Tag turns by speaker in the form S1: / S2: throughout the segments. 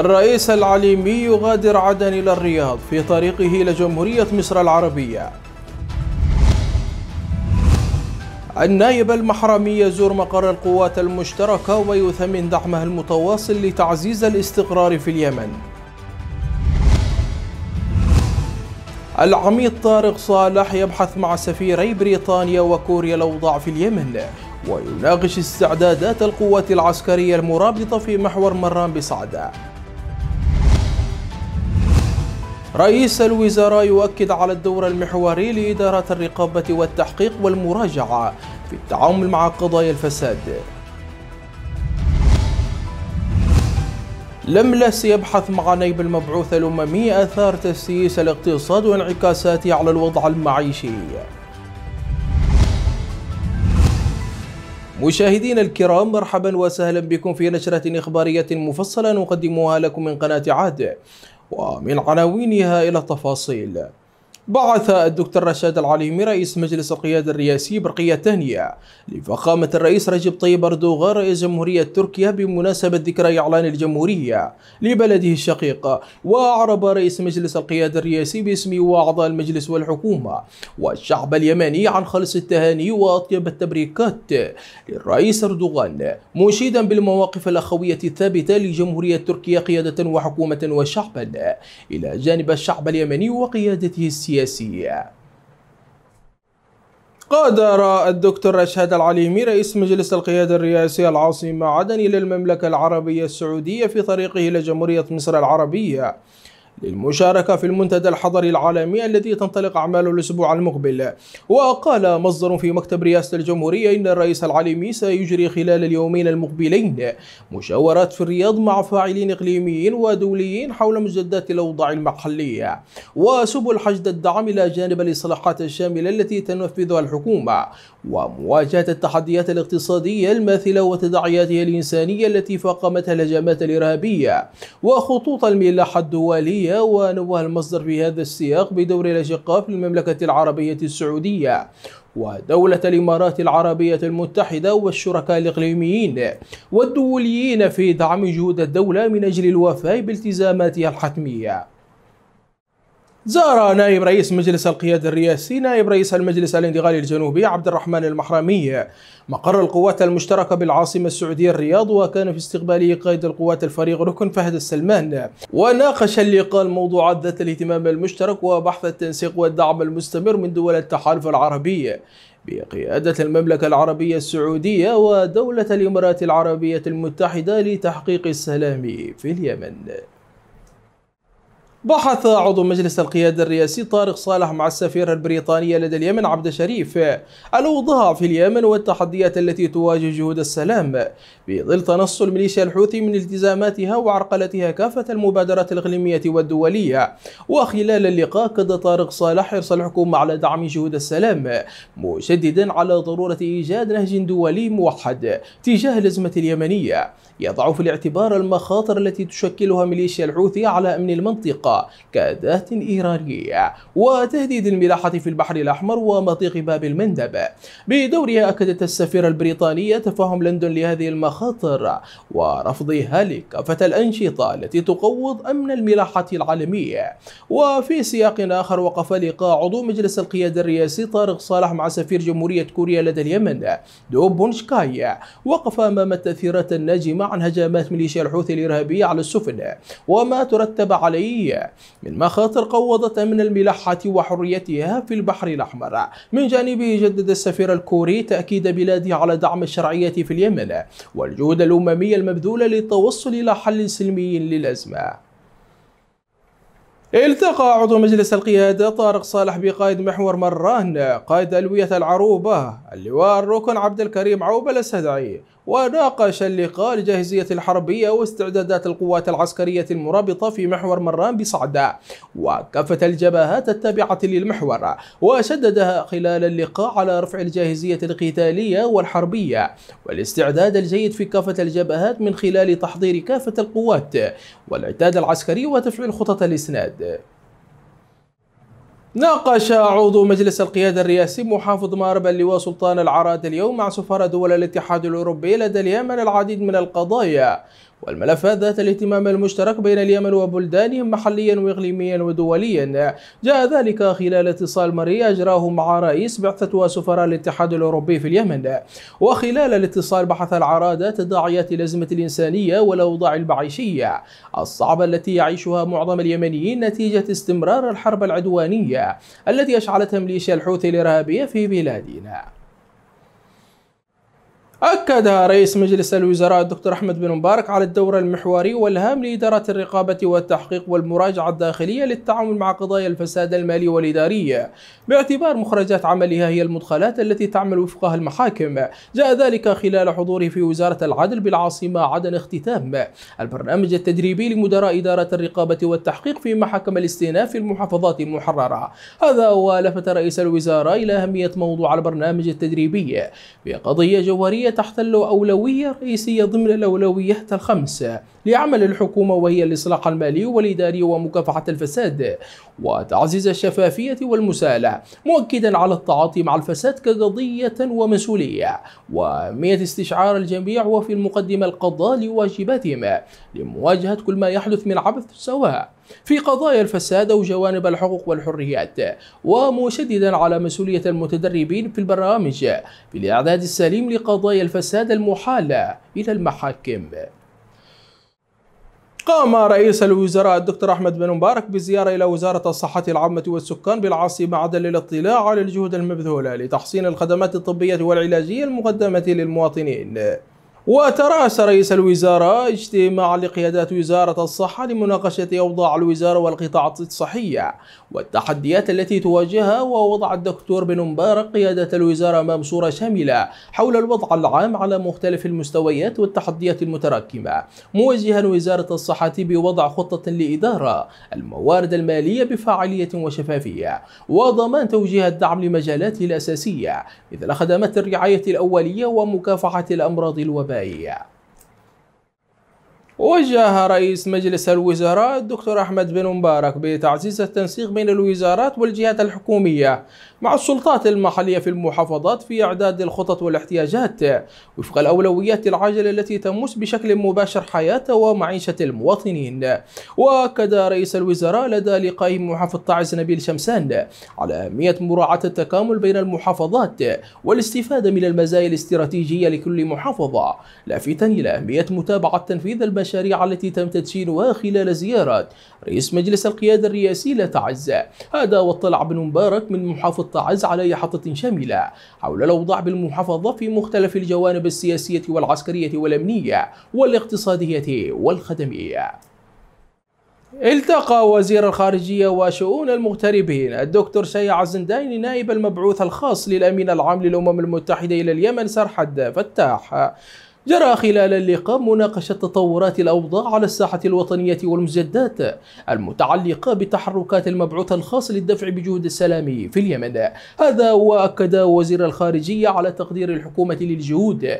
S1: الرئيس العليمي يغادر عدن إلى الرياض في طريقه إلى جمهورية مصر العربية النائب المحرمي يزور مقر القوات المشتركة ويثمن دعمه المتواصل لتعزيز الاستقرار في اليمن العميد طارق صالح يبحث مع سفيري بريطانيا وكوريا الأوضاع في اليمن ويناقش استعدادات القوات العسكرية المرابطة في محور مران بصعدة رئيس الوزراء يؤكد على الدور المحوري لإدارة الرقابة والتحقيق والمراجعة في التعامل مع قضايا الفساد لملس يبحث مع نيب المبعوث الأممي آثار تسييس الاقتصاد وانعكاساته على الوضع المعيشي مشاهدينا الكرام مرحبا وسهلا بكم في نشرة إخبارية مفصلة نقدمها لكم من قناة عاد ومن عناوينها إلى التفاصيل بعث الدكتور رشاد العليمي رئيس مجلس القيادة الرئاسي برقية تهنئة لفخامة الرئيس رجب طيب أردوغان رئيس جمهورية تركيا بمناسبة ذكرى إعلان الجمهورية لبلده الشقيق وأعرب رئيس مجلس القيادة الرئاسي باسمه وأعضاء المجلس والحكومة والشعب اليمني عن خلص التهاني وأطيب التبريكات للرئيس أردوغان مشيدا بالمواقف الأخوية الثابتة لجمهورية تركيا قيادة وحكومة وشعبا إلى جانب الشعب اليمني وقيادته السياسية السياسية غادر الدكتور رشاد العليمي رئيس مجلس القيادة الرئاسي العاصمة عدن إلى المملكة العربية السعودية في طريقه إلى جمهورية مصر العربية للمشاركة في المنتدى الحضري العالمي الذي تنطلق أعماله الأسبوع المقبل وقال مصدر في مكتب رئاسة الجمهورية إن الرئيس العالمي سيجري خلال اليومين المقبلين مشاورات في الرياض مع فاعلين إقليميين ودوليين حول مجدات الأوضاع المحلية وسبل حشد الدعم إلى جانب الإصلاحات الشاملة التي تنفذها الحكومة ومواجهة التحديات الاقتصادية الماثلة وتداعياتها الإنسانية التي فاقمتها الهجمات الإرهابية وخطوط الملاحة الدولية السعودية ونوه المصدر في هذا السياق بدور الأشقاء في المملكة العربية السعودية ودولة الإمارات العربية المتحدة والشركاء الإقليميين والدوليين في دعم جهود الدولة من أجل الوفاء بالتزاماتها الحتمية زار نائب رئيس مجلس القيادة الرئاسي نائب رئيس المجلس الانتقالي الجنوبي عبد الرحمن المحرمية مقر القوات المشتركة بالعاصمة السعودية الرياض وكان في استقباله قائد القوات الفريق ركن فهد السلمان وناقش اللقاء الموضوعات ذات الاهتمام المشترك وبحث التنسيق والدعم المستمر من دول التحالف العربي بقيادة المملكة العربية السعودية ودولة الإمارات العربية المتحدة لتحقيق السلام في اليمن بحث عضو مجلس القيادة الرئاسي طارق صالح مع السفيرة البريطانية لدى اليمن عبد شريف الأوضاع في اليمن والتحديات التي تواجه جهود السلام بظل تنصل ميليشيا الحوثي من التزاماتها وعرقلتها كافة المبادرات الإقليمية والدولية وخلال اللقاء كد طارق صالح حرص الحكومة على دعم جهود السلام مشددا على ضرورة إيجاد نهج دولي موحد تجاه الأزمة اليمنية يضع في الاعتبار المخاطر التي تشكلها ميليشيا الحوثي على أمن المنطقة كاداه إيرانية وتهديد الملاحة في البحر الأحمر ومضيق باب المندب بدورها أكدت السفيرة البريطانية تفاهم لندن لهذه المخاطر ورفضها لكافة الأنشطة التي تقوض أمن الملاحة العالمية وفي سياق آخر وقف لقاء عضو مجلس القيادة الرئاسي طارق صالح مع سفير جمهورية كوريا لدى اليمن دو بونشكاي وقف أمام التأثيرات الناجمة عن هجمات ميليشيا الحوثي الإرهابية على السفن وما ترتب عليه من مخاطر قوضت أمن الملاحة وحريتها في البحر الأحمر من جانبه جدد السفير الكوري تأكيد بلاده على دعم الشرعية في اليمن والجهود الأممية المبذولة للتوصل إلى حل سلمي للأزمة التقى عضو مجلس القيادة طارق صالح بقائد محور مران قائد ألوية العروبة اللواء الركن عبد الكريم عوبل السدعي وناقش اللقاء الجاهزية الحربية واستعدادات القوات العسكرية المرابطة في محور مران بصعدة وكافة الجبهات التابعة للمحور وشددها خلال اللقاء على رفع الجاهزية القتالية والحربية والاستعداد الجيد في كافة الجبهات من خلال تحضير كافة القوات والعتاد العسكري وتفعيل خطط الإسناد ناقش عضو مجلس القيادة الرئاسي محافظ مأرب اللواء سلطان العراد اليوم مع سفراء دول الاتحاد الأوروبي لدى اليمن العديد من القضايا والملفات ذات الاهتمام المشترك بين اليمن وبلدانهم محليا وإقليميا ودوليا جاء ذلك خلال اتصال مري أجراه مع رئيس بعثة وسفراء الاتحاد الأوروبي في اليمن وخلال الاتصال بحث العرادة تداعيات الأزمة الإنسانية والأوضاع المعيشية الصعبة التي يعيشها معظم اليمنيين نتيجة استمرار الحرب العدوانية التي أشعلتها ميليشيا الحوثي الإرهابية في بلادنا أكد رئيس مجلس الوزراء الدكتور أحمد بن مبارك على الدور المحوري والهام لإدارة الرقابة والتحقيق والمراجعة الداخلية للتعامل مع قضايا الفساد المالي والإداري باعتبار مخرجات عملها هي المدخلات التي تعمل وفقها المحاكم جاء ذلك خلال حضوره في وزارة العدل بالعاصمة عدن اختتام البرنامج التدريبي لمدراء إدارة الرقابة والتحقيق في محاكم الاستئناف في المحافظات المحررة هذا ولفت رئيس الوزراء إلى أهمية موضوع البرنامج التدريبي بقضية جوهرية تحتل أولوية رئيسية ضمن الأولويات الخمس لعمل الحكومة وهي الإصلاح المالي والإداري ومكافحة الفساد وتعزيز الشفافية والمساءلة مؤكدا على التعاطي مع الفساد كقضية ومسؤولية وأهمية استشعار الجميع وفي المقدمة القضاء لواجباتهم لمواجهة كل ما يحدث من عبث سواء في قضايا الفساد أو جوانب الحقوق والحريات ومشددا على مسؤولية المتدربين في البرامج في الإعداد السليم لقضايا الفساد المحالة إلى المحاكم قام رئيس الوزراء الدكتور أحمد بن مبارك بزيارة إلى وزارة الصحة العامة والسكان بالعاصمة عدن للاطلاع على الجهود المبذولة لتحسين الخدمات الطبية والعلاجية المقدمة للمواطنين وتراس رئيس الوزراء اجتماع لقيادات وزارة الصحة لمناقشة أوضاع الوزارة والقطاع الصحية والتحديات التي تواجهها ووضع الدكتور بن مبارك قيادة الوزارة أمام صورة شاملة حول الوضع العام على مختلف المستويات والتحديات المتراكمة موجها وزارة الصحة بوضع خطة لإدارة الموارد المالية بفاعلية وشفافية وضمان توجيه الدعم لمجالاته الأساسية مثل خدمات الرعاية الأولية ومكافحة الأمراض الوبائية البيع وجه رئيس مجلس الوزراء الدكتور أحمد بن مبارك بتعزيز التنسيق بين الوزارات والجهات الحكومية مع السلطات المحلية في المحافظات في إعداد الخطط والاحتياجات وفق الأولويات العاجلة التي تمس بشكل مباشر حياة ومعيشة المواطنين وأكد رئيس الوزراء لدى لقائه محافظ تعز نبيل شمسان على أهمية مراعاة التكامل بين المحافظات والاستفادة من المزايا الاستراتيجية لكل محافظة لافتا إلى أهمية متابعة تنفيذ المشاريع التي تم تدشينها خلال زيارة رئيس مجلس القيادة الرئاسي لتعز هذا واطلع بن مبارك من محافظ خطة عز على حطة شاملة حول الأوضاع بالمحافظة في مختلف الجوانب السياسية والعسكرية والأمنية والاقتصادية والخدمية التقى وزير الخارجية وشؤون المغتربين الدكتور شيع عزندين نائب المبعوث الخاص للأمين العام للأمم المتحدة إلى اليمن سرحد فتاح جرى خلال اللقاء مناقشة تطورات الأوضاع على الساحة الوطنية والمجدات المتعلقة بتحركات المبعوث الخاص للدفع بجهود السلام في اليمن هذا وأكد وزير الخارجية على تقدير الحكومة للجهود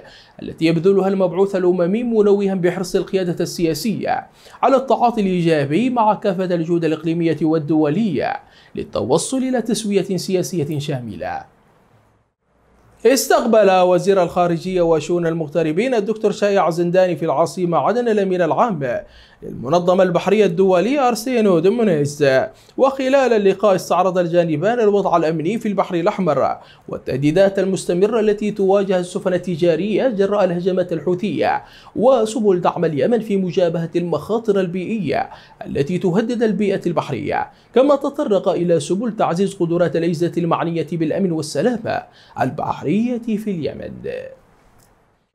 S1: التي يبذلها المبعوث الأممي منوها بحرص القيادة السياسية على التعاطي الإيجابي مع كافة الجهود الإقليمية والدولية للتوصل إلى تسوية سياسية شاملة استقبل وزير الخارجية وشؤون المغتربين الدكتور شايع زنداني في العاصمة عدن الأمين العام للمنظمة البحرية الدولية أرسينو دومونيس وخلال اللقاء استعرض الجانبان الوضع الأمني في البحر الأحمر والتهديدات المستمرة التي تواجه السفن التجارية جراء الهجمات الحوثية وسبل دعم اليمن في مجابهة المخاطر البيئية التي تهدد البيئة البحرية كما تطرق إلى سبل تعزيز قدرات الأجهزة المعنية بالأمن والسلامة البحرية في اليمن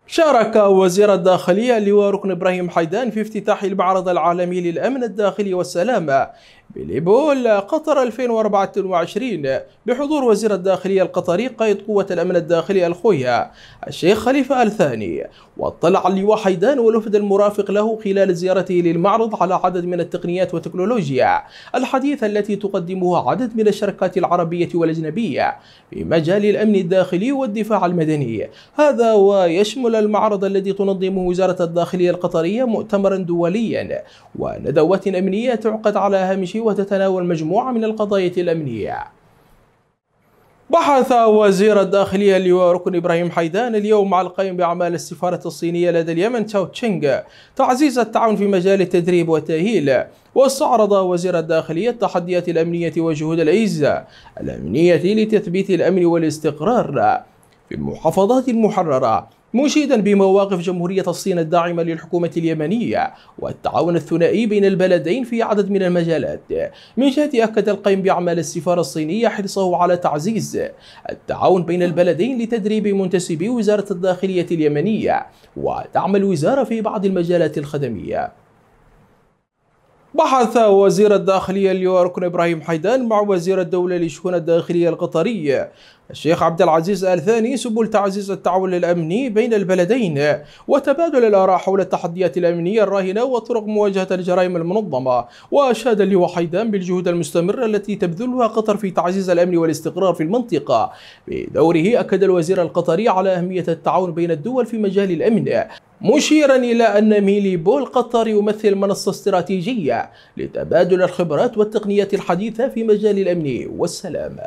S1: شارك وزير الداخلية اللواء ركن إبراهيم حيدان في افتتاح المعرض العالمي للأمن الداخلي والسلامة بليبول قطر 2024 بحضور وزير الداخلية القطري قائد قوة الأمن الداخلي الخويا الشيخ خليفة الثاني واطلع اللواء حيدان والوفد المرافق له خلال زيارته للمعرض على عدد من التقنيات والتكنولوجيا الحديثة التي تقدمها عدد من الشركات العربية والأجنبية في مجال الأمن الداخلي والدفاع المدني هذا ويشمل المعرض الذي تنظمه وزارة الداخلية القطرية مؤتمرا دوليا وندوات أمنية تعقد على هامش وتتناول مجموعة من القضايا الأمنية بحث وزير الداخلية اللواء ركن إبراهيم حيدان اليوم مع القائم بأعمال السفارة الصينية لدى اليمن تشاو تشينغ تعزيز التعاون في مجال التدريب والتأهيل واستعرض وزير الداخلية التحديات الأمنية وجهود العزة الأمنية لتثبيت الأمن والاستقرار في المحافظات المحررة مشيدا بمواقف جمهورية الصين الداعمة للحكومة اليمنية والتعاون الثنائي بين البلدين في عدد من المجالات من جهة أكد القيم بأعمال السفارة الصينية حرصه على تعزيز التعاون بين البلدين لتدريب منتسبي وزارة الداخلية اليمنية وتعمل الوزارة في بعض المجالات الخدمية بحث وزير الداخلية اللواء ركن إبراهيم حيدان مع وزير الدولة لشؤون الداخلية القطرية الشيخ عبد العزيز آل ثاني سبل تعزيز التعاون الأمني بين البلدين وتبادل الآراء حول التحديات الأمنية الراهنة وطرق مواجهة الجرائم المنظمة وأشاد اللواء حيدان بالجهود المستمرة التي تبذلها قطر في تعزيز الأمن والاستقرار في المنطقة بدوره أكد الوزير القطري على أهمية التعاون بين الدول في مجال الأمن مشيرا إلى أن ميلي بول قطر يمثل منصة استراتيجية لتبادل الخبرات والتقنيات الحديثة في مجال الأمن والسلام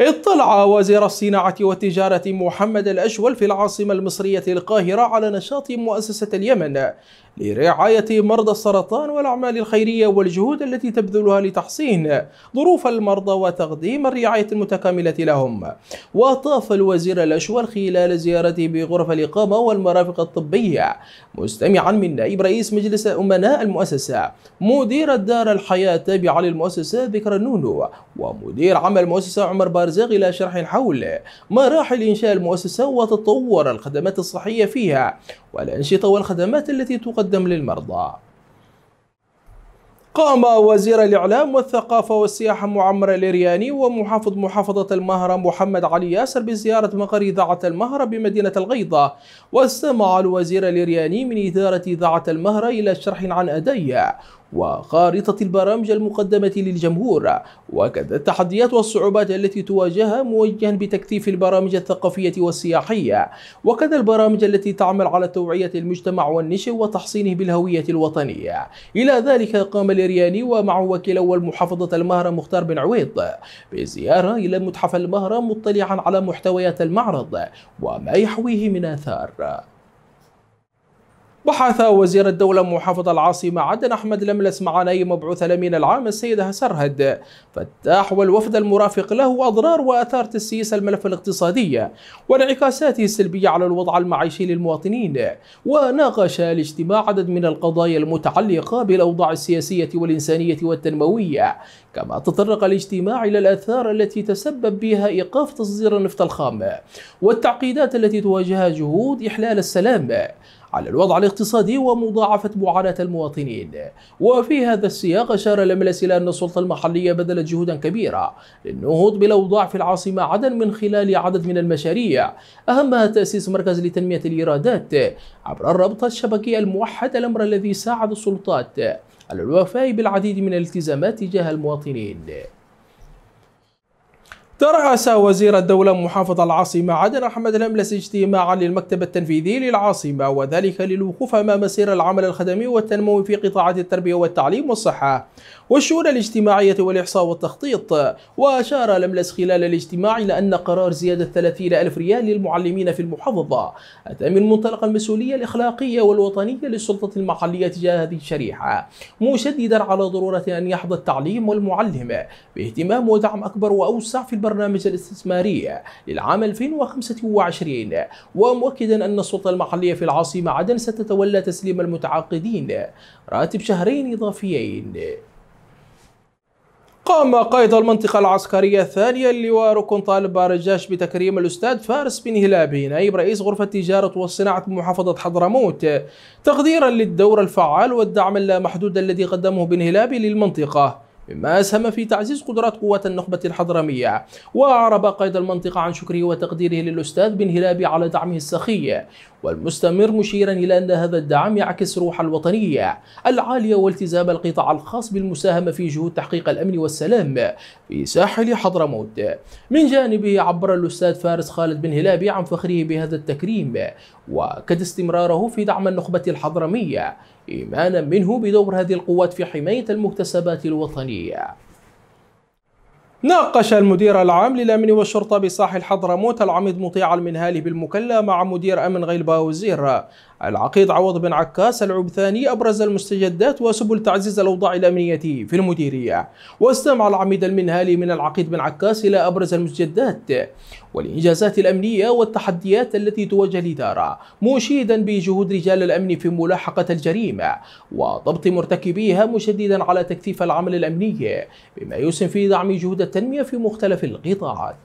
S1: اطلع وزير الصناعة والتجارة محمد الأشول في العاصمة المصرية القاهرة على نشاط مؤسسة اليمن لرعاية مرضى السرطان والأعمال الخيرية والجهود التي تبذلها لتحسين ظروف المرضى وتقديم الرعاية المتكاملة لهم وطاف الوزير الأشوال خلال زيارته بغرف الإقامة والمرافق الطبية مستمعا من نائب رئيس مجلس أمناء المؤسسة مدير الدار الحياة التابعة للمؤسسة ذكر النونو ومدير عام المؤسسة عمر بارزاق إلى شرح حول مراحل إنشاء المؤسسة وتطور الخدمات الصحية فيها والأنشطة والخدمات التي تقدم تقدم للمرضى قام وزير الإعلام والثقافة والسياحة معمر الإرياني ومحافظ محافظة المهرة محمد علي ياسر بزيارة مقر إذاعة المهرة بمدينة الغيضة واستمع الوزير الإرياني من إدارة إذاعة المهرة إلى شرح عن أدية وخارطة البرامج المقدمة للجمهور وكذا التحديات والصعوبات التي تواجهها موجها بتكثيف البرامج الثقافية والسياحية وكذا البرامج التي تعمل على توعية المجتمع والنشو وتحصينه بالهوية الوطنية إلى ذلك قام الرياني ومعه وكيل أول محافظة المهرة مختار بن عويض بزيارة إلى متحف المهرة مطلعا على محتويات المعرض وما يحويه من آثار بحث وزير الدولة محافظ العاصمة عدن أحمد لملس مع نائب مبعوث الأمين العام السيد هسرهد فتاح والوفد المرافق له أضرار وآثار تسييس الملف الاقتصادي وانعكاساته السلبية على الوضع المعيشي للمواطنين وناقش الاجتماع عدد من القضايا المتعلقة بالأوضاع السياسية والإنسانية والتنموية كما تطرق الاجتماع إلى الآثار التي تسبب بها إيقاف تصدير النفط الخام والتعقيدات التي تواجهها جهود إحلال السلام على الوضع الاقتصادي ومضاعفة معاناة المواطنين وفي هذا السياق أشار لملس إلى أن السلطة المحلية بذلت جهودا كبيرة للنهوض بالأوضاع في العاصمة عدن من خلال عدد من المشاريع أهمها تأسيس مركز لتنمية الإيرادات عبر الربط الشبكي الموحد الأمر الذي ساعد السلطات على الوفاء بالعديد من الالتزامات تجاه المواطنين ترأس وزير الدولة محافظ العاصمة عدن أحمد الأملس اجتماعا للمكتب التنفيذي للعاصمة وذلك للوقوف أمام مسير العمل الخدمي والتنموي في قطاعات التربية والتعليم والصحة والشؤون الاجتماعية والإحصاء والتخطيط وأشار لملس خلال الاجتماع إلى أن قرار زيادة 30 ألف ريال للمعلمين في المحافظة أتى من منطلق المسؤولية الإخلاقية والوطنية للسلطة المحلية تجاه هذه الشريحة مشددا على ضرورة أن يحظى التعليم والمعلم باهتمام ودعم أكبر وأوسع في البرنامج الاستثماري للعام 2025 ومؤكدا أن السلطة المحلية في العاصمة عدن ستتولى تسليم المتعاقدين راتب شهرين إضافيين قام قائد المنطقة العسكرية الثانية اللواء ركن طالب بارجاش بتكريم الأستاذ فارس بن هلابي نائب رئيس غرفة التجارة والصناعة بمحافظة حضرموت تقديرا للدور الفعال والدعم اللامحدود الذي قدمه بن هلابي للمنطقة مما أسهم في تعزيز قدرات قوات النخبة الحضرمية وأعرب قائد المنطقة عن شكره وتقديره للأستاذ بن هلابي على دعمه السخي والمستمر مشيرا إلى أن هذا الدعم يعكس روح الوطنية العالية والتزام القطاع الخاص بالمساهمة في جهود تحقيق الأمن والسلام في ساحل حضرموت من جانبه عبر الأستاذ فارس خالد بن هلابي عن فخره بهذا التكريم وأكد استمراره في دعم النخبة الحضرمية إيمانا منه بدور هذه القوات في حماية المكتسبات الوطنية ناقش المدير العام للأمن والشرطة بساحل حضرموت العميد مطيع المنهالي بالمكلا مع مدير أمن غيلباوزير العقيد عوض بن عكاس العبثاني أبرز المستجدات وسبل تعزيز الأوضاع الأمنية في المديرية واستمع العميد المنهالي من العقيد بن عكاس إلى أبرز المستجدات والإنجازات الأمنية والتحديات التي تواجه الإدارة مشيدا بجهود رجال الأمن في ملاحقة الجريمة وضبط مرتكبيها مشددا على تكثيف العمل الأمني بما يسهم في دعم جهود التنمية في مختلف القطاعات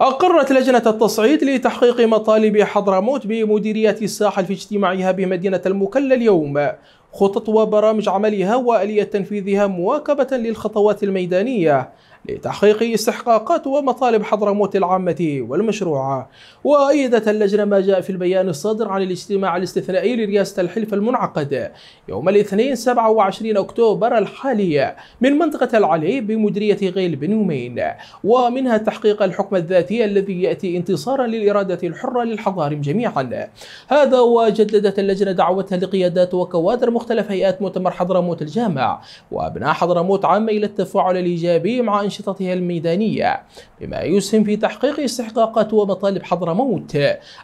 S1: أقرت لجنة التصعيد لتحقيق مطالب حضرموت بمديرية الساحل في اجتماعها بمدينة المكلا اليوم خطط وبرامج عملها وآلية تنفيذها مواكبة للخطوات الميدانية لتحقيق استحقاقات ومطالب حضرموت العامة والمشروعة وأيدت اللجنة ما جاء في البيان الصادر عن الاجتماع الاستثنائي لرئاسة الحلف المنعقد يوم الاثنين 27 أكتوبر الحالي من منطقة العلي بمديرية غيل بن يومين ومنها تحقيق الحكم الذاتي الذي يأتي انتصارا للإرادة الحرة للحضارم جميعا هذا وجددت اللجنة دعوتها لقيادات وكوادر مختلف هيئات مؤتمر حضرموت الجامع وأبناء حضرموت عامة إلى التفاعل الإيجابي مع أنشطتها الميدانية بما يسهم في تحقيق استحقاقات ومطالب حضرموت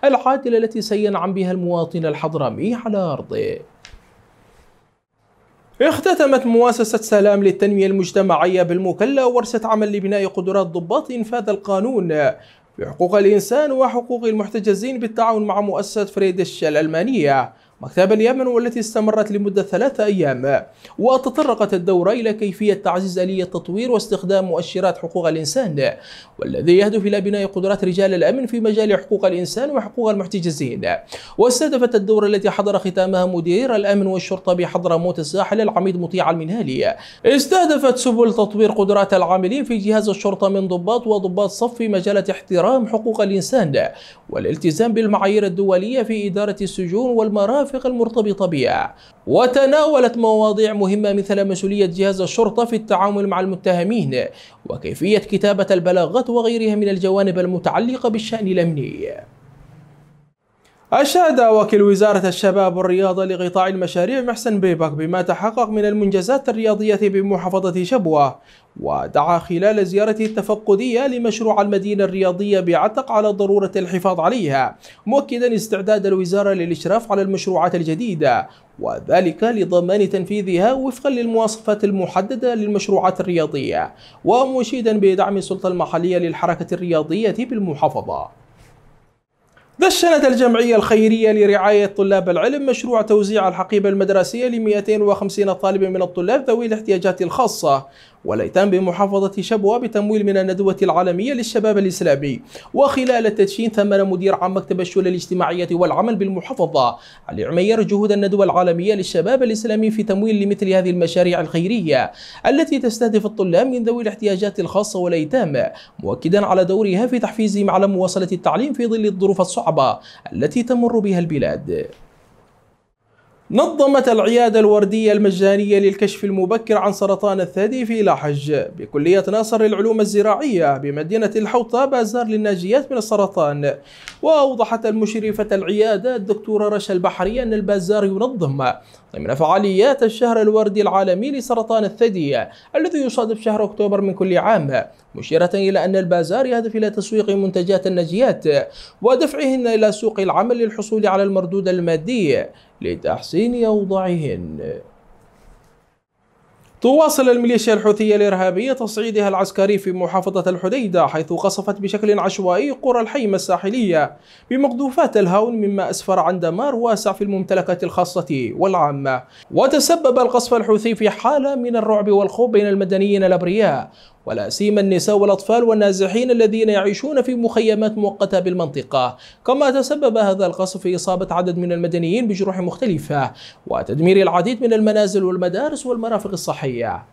S1: العادلة التي سينعم بها المواطن الحضرمي على أرضه اختتمت مؤسسة سلام للتنمية المجتمعية بالمكلا ورشة عمل لبناء قدرات ضباط إنفاذ القانون بحقوق الإنسان وحقوق المحتجزين بالتعاون مع مؤسسة فريدش الألمانية مكتب اليمن والتي استمرت لمدة ثلاثة أيام وتطرقت الدورة إلى كيفية تعزيز آلية تطوير واستخدام مؤشرات حقوق الإنسان والذي يهدف إلى بناء قدرات رجال الأمن في مجال حقوق الإنسان وحقوق المحتجزين واستهدفت الدورة التي حضر ختامها مدير الأمن والشرطة بحضرموت الساحل العميد مطيع المنهالي استهدفت سبل تطوير قدرات العاملين في جهاز الشرطة من ضباط وضباط صف في مجالة احترام حقوق الإنسان والالتزام بالمعايير الدولية في إدارة السجون والمرافق المرافق المرتبطة بها وتناولت مواضيع مهمة مثل مسؤولية جهاز الشرطة في التعامل مع المتهمين وكيفية كتابة البلاغات وغيرها من الجوانب المتعلقة بالشأن الأمني أشاد وكيل وزارة الشباب والرياضة لقطاع المشاريع محسن بيبك بما تحقق من المنجزات الرياضية بمحافظة شبوة ودعا خلال زيارته التفقدية لمشروع المدينة الرياضية بعتق على ضرورة الحفاظ عليها مؤكدا استعداد الوزارة للإشراف على المشروعات الجديدة وذلك لضمان تنفيذها وفقا للمواصفات المحددة للمشروعات الرياضية ومشيدا بدعم السلطة المحلية للحركة الرياضية بالمحافظة دشنت الجمعية الخيرية لرعاية طلاب العلم مشروع توزيع الحقيبة المدرسية ل 250 طالب من الطلاب ذوي الاحتياجات الخاصة والائتام بمحافظة شبوة بتمويل من الندوة العالمية للشباب الإسلامي وخلال التدشين ثمن مدير عام مكتب الشؤون الاجتماعية والعمل بالمحافظة علي عمير جهود الندوة العالمية للشباب الإسلامي في تمويل لمثل هذه المشاريع الخيرية التي تستهدف الطلاب من ذوي الاحتياجات الخاصة والأيتام مؤكدا على دورها في تحفيزهم على مواصلة التعليم في ظل الظروف الصعبة التي تمر بها البلاد نظمت العيادة الوردية المجانية للكشف المبكر عن سرطان الثدي في لحج بكلية ناصر للعلوم الزراعية بمدينة الحوطة بازار للناجيات من السرطان وأوضحت المشرفة العيادة الدكتورة رشا البحرية أن البازار ينظم ضمن فعاليات الشهر الوردي العالمي لسرطان الثدي الذي يصادف شهر أكتوبر من كل عام مشيرة إلى أن البازار يهدف إلى تسويق منتجات النجيات ودفعهن إلى سوق العمل للحصول على المردود المادي لتحسين أوضاعهن تواصل الميليشيا الحوثية الإرهابية تصعيدها العسكري في محافظة الحديدة حيث قصفت بشكل عشوائي قرى الحيمة الساحلية بمقذوفات الهاون مما أسفر عن دمار واسع في الممتلكات الخاصة والعامة وتسبب القصف الحوثي في حالة من الرعب والخوف بين المدنيين الأبرياء ولا سيما النساء والاطفال والنازحين الذين يعيشون في مخيمات مؤقته بالمنطقه، كما تسبب هذا القصف في اصابه عدد من المدنيين بجروح مختلفه وتدمير العديد من المنازل والمدارس والمرافق الصحيه. السورية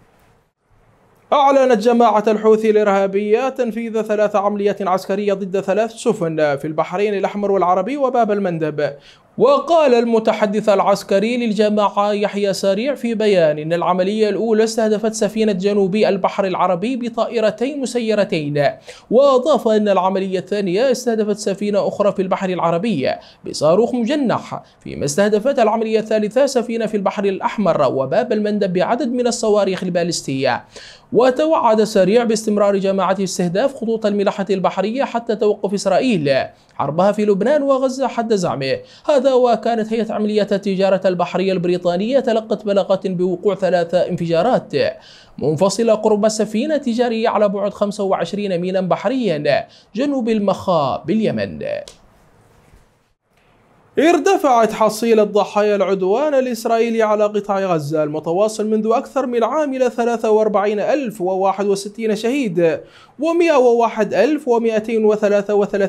S1: أعلنت جماعة الحوثي الإرهابية تنفيذ ثلاث عمليات عسكرية ضد ثلاث سفن في البحرين الأحمر والعربي وباب المندب وقال المتحدث العسكري للجماعة يحيى سريع في بيان إن العملية الأولى استهدفت سفينة جنوبي البحر العربي بطائرتين مسيرتين وأضاف أن العملية الثانية استهدفت سفينة أخرى في البحر العربي بصاروخ مجنح فيما استهدفت العملية الثالثة سفينة في البحر الأحمر وباب المندب بعدد من الصواريخ البالستية وتوعد سريع باستمرار جماعة استهداف خطوط الملاحة البحرية حتى توقف إسرائيل حربها في لبنان وغزة حد زعمه هذا هذا وكانت هيئة عمليات التجارة البحرية البريطانية تلقت بلاغات بوقوع ثلاث انفجارات منفصلة قرب سفينة تجارية على بعد 25 ميلا بحريا جنوب المخا باليمن ارتفعت حصيلة ضحايا العدوان الإسرائيلي على قطاع غزة المتواصل منذ أكثر من عام إلى 43061 شهيد و101233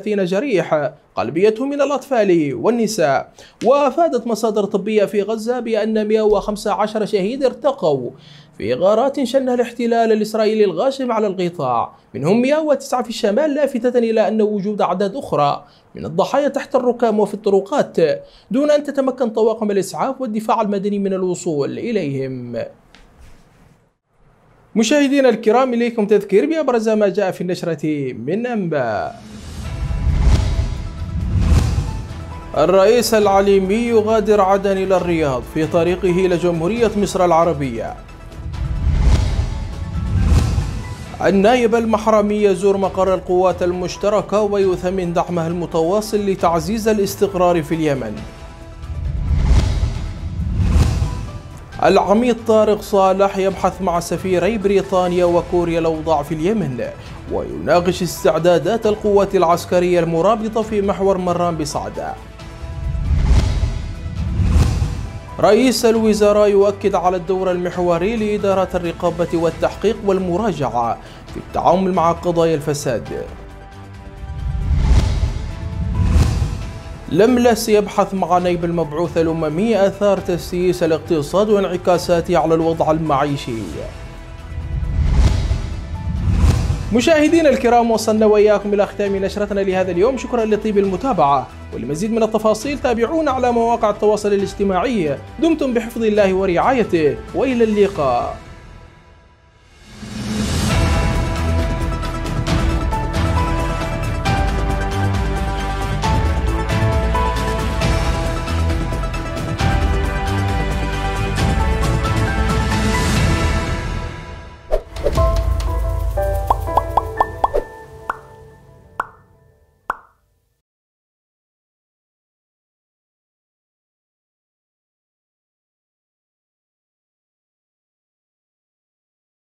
S1: جريح غالبيته من الأطفال والنساء وأفادت مصادر طبية في غزة بأن 115 شهيد ارتقوا في غارات شنها الاحتلال الإسرائيلي الغاشم على القطاع منهم 109 في الشمال لافتة إلى أن وجود أعداد أخرى من الضحايا تحت الركام وفي الطرقات دون أن تتمكن طواقم الإسعاف والدفاع المدني من الوصول إليهم مشاهدينا الكرام إليكم تذكير بأبرز ما جاء في النشرة من أنباء الرئيس العليمي يغادر عدن إلى الرياض في طريقه إلى جمهورية مصر العربية النائب المحرمي يزور مقر القوات المشتركة ويثمن دعمها المتواصل لتعزيز الاستقرار في اليمن العميد طارق صالح يبحث مع سفيري بريطانيا وكوريا الأوضاع في اليمن ويناقش استعدادات القوات العسكرية المرابطة في محور مران بصعدة رئيس الوزراء يؤكد على الدور المحوري لإدارة الرقابة والتحقيق والمراجعة في التعامل مع قضايا الفساد لملس يبحث مع نيب المبعوث الأممي آثار تسييس الاقتصاد وانعكاساته على الوضع المعيشي مشاهدينا الكرام وصلنا وإياكم إلى ختام نشرتنا لهذا اليوم شكرا لطيب المتابعة ولمزيد من التفاصيل تابعونا على مواقع التواصل الاجتماعي دمتم بحفظ الله ورعايته وإلى اللقاء